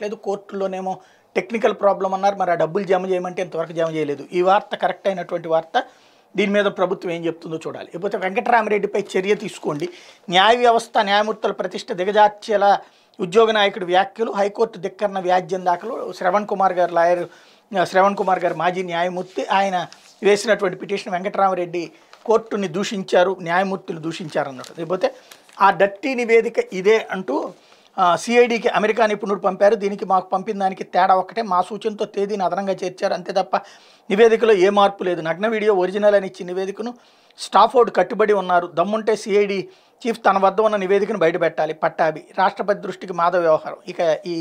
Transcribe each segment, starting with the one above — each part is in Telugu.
రావట్లేదు కోర్టులోనేమో టెక్నికల్ ప్రాబ్లం అన్నారు మరి ఆ డబ్బులు జమ చేయమంటే ఇంతవరకు జమ చేయలేదు ఈ వార్త కరెక్ట్ అయినటువంటి వార్త దీని మీద ప్రభుత్వం ఏం చెప్తుందో చూడాలి లేకపోతే వెంకటరామరెడ్డిపై చర్య తీసుకోండి న్యాయ వ్యవస్థ న్యాయమూర్తుల ప్రతిష్ట దిగజార్చేలా ఉద్యోగ నాయకుడి వ్యాఖ్యలు హైకోర్టు దిక్కర్న వ్యాజ్యం దాఖలు శ్రవణ్ కుమార్ గారు లాయర్ శ్రవణ్ కుమార్ గారు మాజీ న్యాయమూర్తి ఆయన వేసినటువంటి పిటిషన్ వెంకటరామరెడ్డి కోర్టుని దూషించారు న్యాయమూర్తులు దూషించారు అన్నట్టు లేకపోతే ఆ డట్టి నివేదిక ఇదే అంటూ సిఐడికి అమెరికా నిపుణుడు పంపారు దీనికి మాకు పంపిన దానికి తేడా ఒక్కటే మా సూచనతో తేదీని అదనంగా చేర్చారు అంతే తప్ప నివేదికలో ఏ మార్పు లేదు నగ్న వీడియో ఒరిజినల్ అని ఇచ్చి నివేదికను స్టాఫోర్డ్ కట్టుబడి ఉన్నారు దమ్ముంటే సిఐడి చీఫ్ తన వద్ద ఉన్న నివేదికను బయటపెట్టాలి పట్టాభి రాష్ట్రపతి దృష్టికి మాధవ వ్యవహారం ఇక ఈ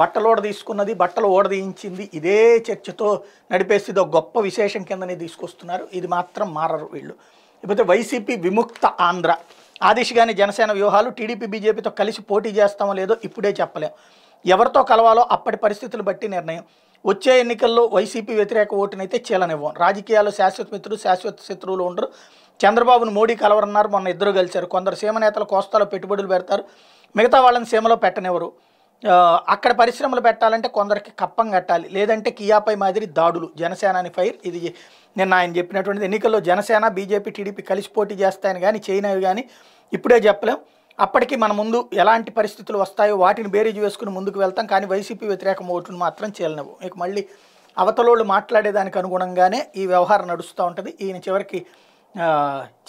బట్టలు తీసుకున్నది బట్టలు ఓడదీయించింది ఇదే చర్చతో నడిపేసి ఇది ఒక గొప్ప విశేషం కిందనే తీసుకొస్తున్నారు ఇది మాత్రం మారరు వీళ్ళు లేకపోతే వైసీపీ విముక్త ఆంధ్ర ఆ దిశగానే జనసేన వ్యూహాలు టీడీపీ బీజేపీతో కలిసి పోటీ చేస్తామో లేదో ఇప్పుడే చెప్పలేం ఎవరితో కలవాలో అప్పటి పరిస్థితులు బట్టి నిర్ణయం వచ్చే ఎన్నికల్లో వైసీపీ వ్యతిరేక ఓటునైతే చీలనివ్వం రాజకీయాల్లో శాశ్వత మిత్రులు శాశ్వత శత్రువులు ఉండరు చంద్రబాబును మోడీ కలవరన్నారు మొన్న ఇద్దరు కలిశారు కొందరు సీమ నేతలు కోస్తాలో పెట్టుబడులు పెడతారు మిగతా వాళ్ళని సీమలో పెట్టనివ్వరు అక్కడ పరిశ్రమలు పెట్టాలంటే కొందరికి కప్పం కట్టాలి లేదంటే కియాపై మాదిరి దాడులు జనసేనాని ఫైర్ ఇది నిన్న ఆయన చెప్పినటువంటిది ఎన్నికల్లో జనసేన బీజేపీ టీడీపీ కలిసి పోటీ చేస్తాయని కానీ చేయనవి కానీ ఇప్పుడే చెప్పలేం అప్పటికి మన ముందు ఎలాంటి పరిస్థితులు వస్తాయో వాటిని బేరీజు వేసుకుని ముందుకు వెళ్తాం కానీ వైసీపీ వ్యతిరేక ఓటును మాత్రం చేయలేవు ఇక మళ్ళీ అవతలోళ్ళు మాట్లాడేదానికి అనుగుణంగానే ఈ వ్యవహారం నడుస్తూ ఉంటుంది ఈయన చివరికి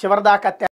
చివరిదాకా